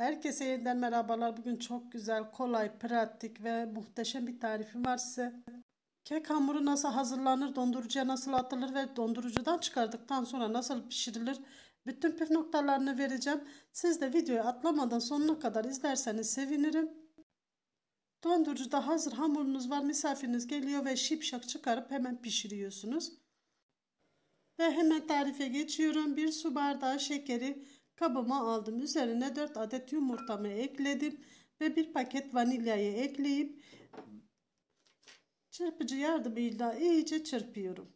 Herkese yeniden merhabalar. Bugün çok güzel, kolay, pratik ve muhteşem bir tarifim var size. Kek hamuru nasıl hazırlanır, dondurucuya nasıl atılır ve dondurucudan çıkardıktan sonra nasıl pişirilir? Bütün püf noktalarını vereceğim. Siz de videoyu atlamadan sonuna kadar izlerseniz sevinirim. Dondurucuda hazır hamurunuz var, misafiriniz geliyor ve şipşak çıkarıp hemen pişiriyorsunuz. Ve hemen tarife geçiyorum. 1 su bardağı şekeri Kabıma aldım. Üzerine 4 adet yumurtamı ekledim ve bir paket vanilyayı ekleyip çırpıcı yardımıyla iyice çırpıyorum.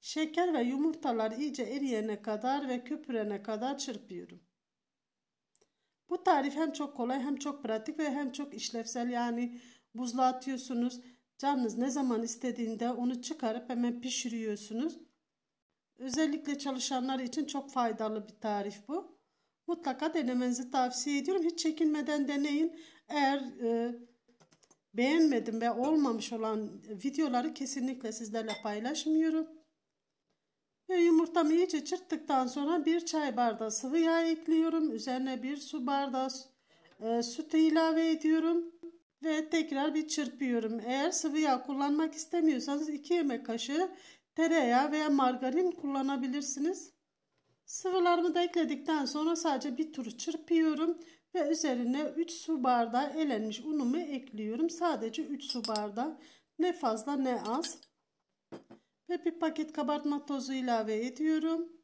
Şeker ve yumurtalar iyice eriyene kadar ve köpürene kadar çırpıyorum. Bu tarif hem çok kolay hem çok pratik ve hem çok işlevsel yani buzla atıyorsunuz. Canınız ne zaman istediğinde onu çıkarıp hemen pişiriyorsunuz. Özellikle çalışanlar için çok faydalı bir tarif bu. Mutlaka denemenizi tavsiye ediyorum. Hiç çekinmeden deneyin. Eğer e, beğenmedim ve olmamış olan videoları kesinlikle sizlerle paylaşmıyorum. Ve yumurtamı iyice çırptıktan sonra bir çay bardağı sıvı yağ ekliyorum. Üzerine bir su bardağı e, sütü ilave ediyorum ve tekrar bir çırpıyorum. Eğer sıvı yağ kullanmak istemiyorsanız 2 yemek kaşığı tereyağı veya margarin kullanabilirsiniz. Sıvılarımı da ekledikten sonra sadece bir tur çırpıyorum ve üzerine 3 su bardağı elenmiş unumu ekliyorum. Sadece 3 su bardağı ne fazla ne az. Ve bir paket kabartma tozu ilave ediyorum.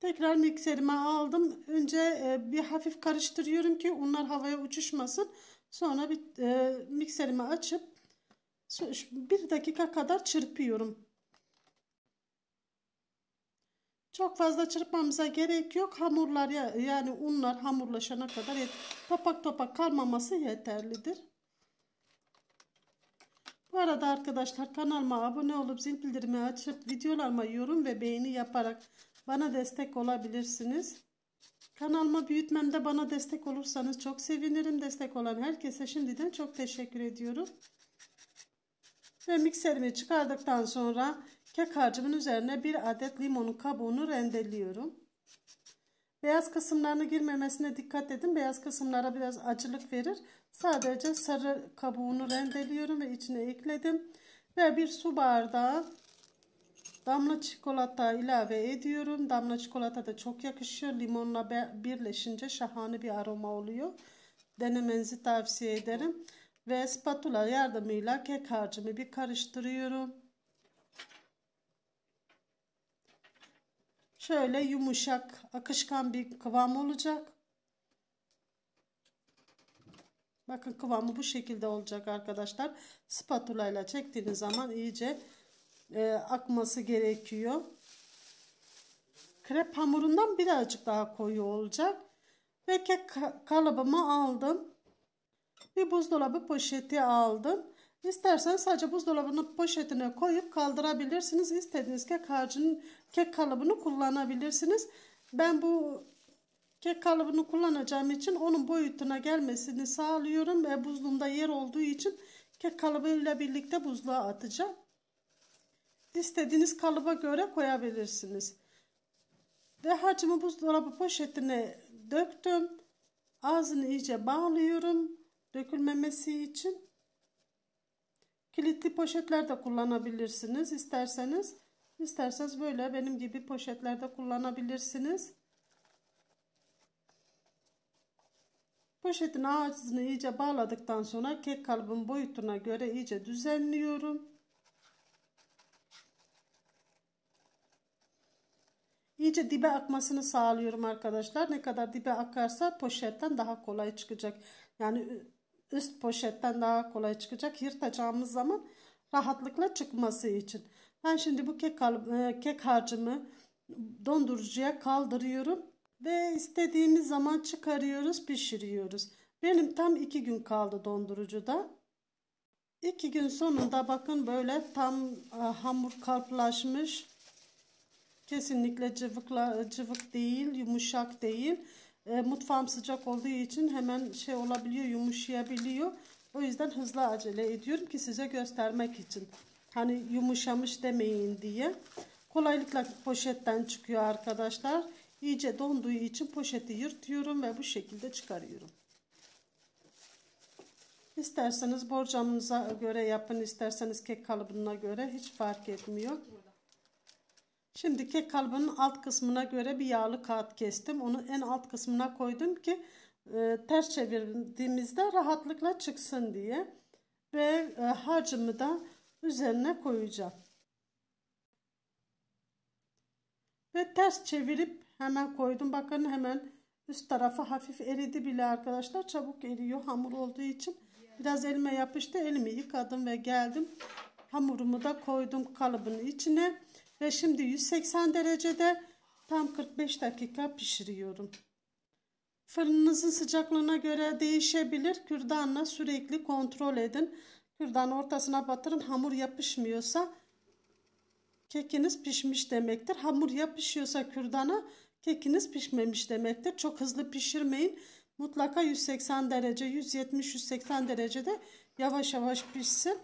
Tekrar mikserime aldım. Önce e, bir hafif karıştırıyorum ki unlar havaya uçuşmasın. Sonra bir e, mikserimi açıp bir dakika kadar çırpıyorum. Çok fazla çırpmamıza gerek yok. Hamurlar ya, yani unlar hamurlaşana kadar yet topak topak kalmaması yeterlidir. Bu arada arkadaşlar kanalıma abone olup zil bildirimi açıp videolarıma yorum ve beğeni yaparak bana destek olabilirsiniz. Kanalımı büyütmemde bana destek olursanız çok sevinirim. Destek olan herkese şimdiden çok teşekkür ediyorum. Ve mikserimi çıkardıktan sonra kek harcımın üzerine bir adet limonun kabuğunu rendeliyorum. Beyaz kısımlarına girmemesine dikkat edin. Beyaz kısımlara biraz acılık verir. Sadece sarı kabuğunu rendeliyorum ve içine ekledim. Ve bir su bardağı Damla çikolata ilave ediyorum. Damla çikolata da çok yakışıyor. Limonla birleşince şahane bir aroma oluyor. Denemenizi tavsiye ederim. Ve spatula yardımıyla kek harcımı bir karıştırıyorum. Şöyle yumuşak, akışkan bir kıvam olacak. Bakın kıvamı bu şekilde olacak arkadaşlar. Spatula ile çektiğiniz zaman iyice e, akması gerekiyor. Krep hamurundan birazcık daha koyu olacak. Ve kek kalıbımı aldım. Bir buzdolabı poşeti aldım. İsterseniz sadece buzdolabını poşetine koyup kaldırabilirsiniz. İstediğiniz kek harcının kek kalıbını kullanabilirsiniz. Ben bu kek kalıbını kullanacağım için onun boyutuna gelmesini sağlıyorum ve buzluğumda yer olduğu için kek kalıbıyla birlikte buzluğa atacağım istediğiniz kalıba göre koyabilirsiniz. Ve hacımı buzdolabı poşetine döktüm. Ağzını iyice bağlıyorum. Dökülmemesi için. Kilitli poşetler de kullanabilirsiniz isterseniz. İsterseniz böyle benim gibi poşetlerde kullanabilirsiniz. Poşetin ağzını iyice bağladıktan sonra kek kalıbın boyutuna göre iyice düzenliyorum. İyice dibe akmasını sağlıyorum arkadaşlar. Ne kadar dibe akarsa poşetten daha kolay çıkacak. Yani üst poşetten daha kolay çıkacak. Yırtacağımız zaman rahatlıkla çıkması için. Ben şimdi bu kek, e, kek harcımı dondurucuya kaldırıyorum. Ve istediğimiz zaman çıkarıyoruz, pişiriyoruz. Benim tam iki gün kaldı dondurucuda. İki gün sonunda bakın böyle tam e, hamur kalplaşmış. Kesinlikle cıvıkla, cıvık değil, yumuşak değil. E, mutfağım sıcak olduğu için hemen şey olabiliyor, yumuşayabiliyor. O yüzden hızlı acele ediyorum ki size göstermek için. Hani yumuşamış demeyin diye. Kolaylıkla poşetten çıkıyor arkadaşlar. İyice donduğu için poşeti yırtıyorum ve bu şekilde çıkarıyorum. İsterseniz borcamınıza göre yapın, isterseniz kek kalıbına göre hiç fark etmiyor. Şimdi kek kalıbının alt kısmına göre bir yağlı kağıt kestim. Onu en alt kısmına koydum ki e, ters çevirdiğimizde rahatlıkla çıksın diye. Ve e, harcımı da üzerine koyacağım. Ve ters çevirip hemen koydum. Bakın hemen üst tarafı hafif eridi bile arkadaşlar. Çabuk eriyor hamur olduğu için. Biraz elime yapıştı. Elimi yıkadım ve geldim. Hamurumu da koydum kalıbın içine ve şimdi 180 derecede tam 45 dakika pişiriyorum. Fırınınızın sıcaklığına göre değişebilir. Kürdanla sürekli kontrol edin. Kürdan ortasına batırın. Hamur yapışmıyorsa kekiniz pişmiş demektir. Hamur yapışıyorsa kürdana kekiniz pişmemiş demektir. Çok hızlı pişirmeyin. Mutlaka 180 derece, 170-180 derecede yavaş yavaş pişsin.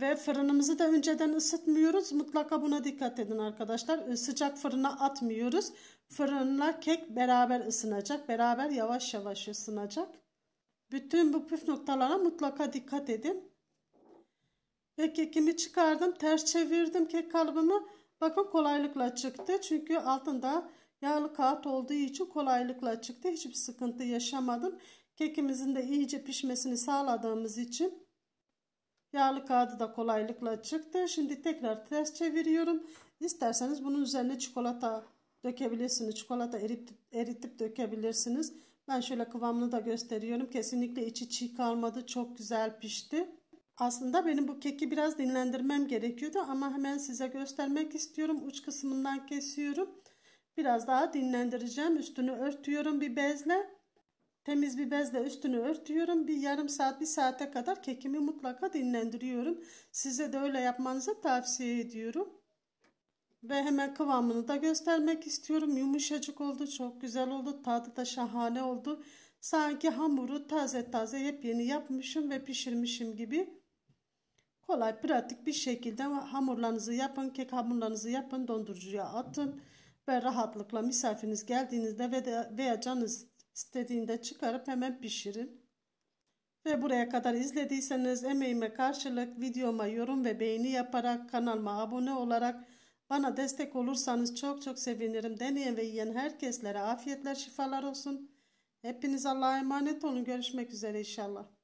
Ve fırınımızı da önceden ısıtmıyoruz. Mutlaka buna dikkat edin arkadaşlar. Ee, sıcak fırına atmıyoruz. Fırınla kek beraber ısınacak. Beraber yavaş yavaş ısınacak. Bütün bu püf noktalara mutlaka dikkat edin. Ve kekimi çıkardım. Ters çevirdim kek kalıbımı. Bakın kolaylıkla çıktı. Çünkü altında yağlı kağıt olduğu için kolaylıkla çıktı. Hiçbir sıkıntı yaşamadım. Kekimizin de iyice pişmesini sağladığımız için Yağlı kağıdı da kolaylıkla çıktı. Şimdi tekrar ters çeviriyorum. İsterseniz bunun üzerine çikolata dökebilirsiniz. Çikolata eritip, eritip dökebilirsiniz. Ben şöyle kıvamını da gösteriyorum. Kesinlikle içi çiğ kalmadı. Çok güzel pişti. Aslında benim bu keki biraz dinlendirmem gerekiyordu ama hemen size göstermek istiyorum. Uç kısmından kesiyorum. Biraz daha dinlendireceğim. Üstünü örtüyorum bir bezle. Temiz bir bezle üstünü örtüyorum. Bir yarım saat bir saate kadar kekimi mutlaka dinlendiriyorum. Size de öyle yapmanızı tavsiye ediyorum. Ve hemen kıvamını da göstermek istiyorum. Yumuşacık oldu, çok güzel oldu. Tadı da şahane oldu. Sanki hamuru taze taze yepyeni yapmışım ve pişirmişim gibi. Kolay, pratik bir şekilde hamurlarınızı yapın, kek hamurlarınızı yapın, dondurucuya atın ve rahatlıkla misafiriniz geldiğinizde veya canınız istediğinde çıkarıp hemen pişirin. Ve buraya kadar izlediyseniz emeğime karşılık videoma yorum ve beğeni yaparak kanalıma abone olarak bana destek olursanız çok çok sevinirim. Deneyen ve yiyen herkeslere afiyetler şifalar olsun. Hepiniz Allah'a emanet olun. Görüşmek üzere inşallah.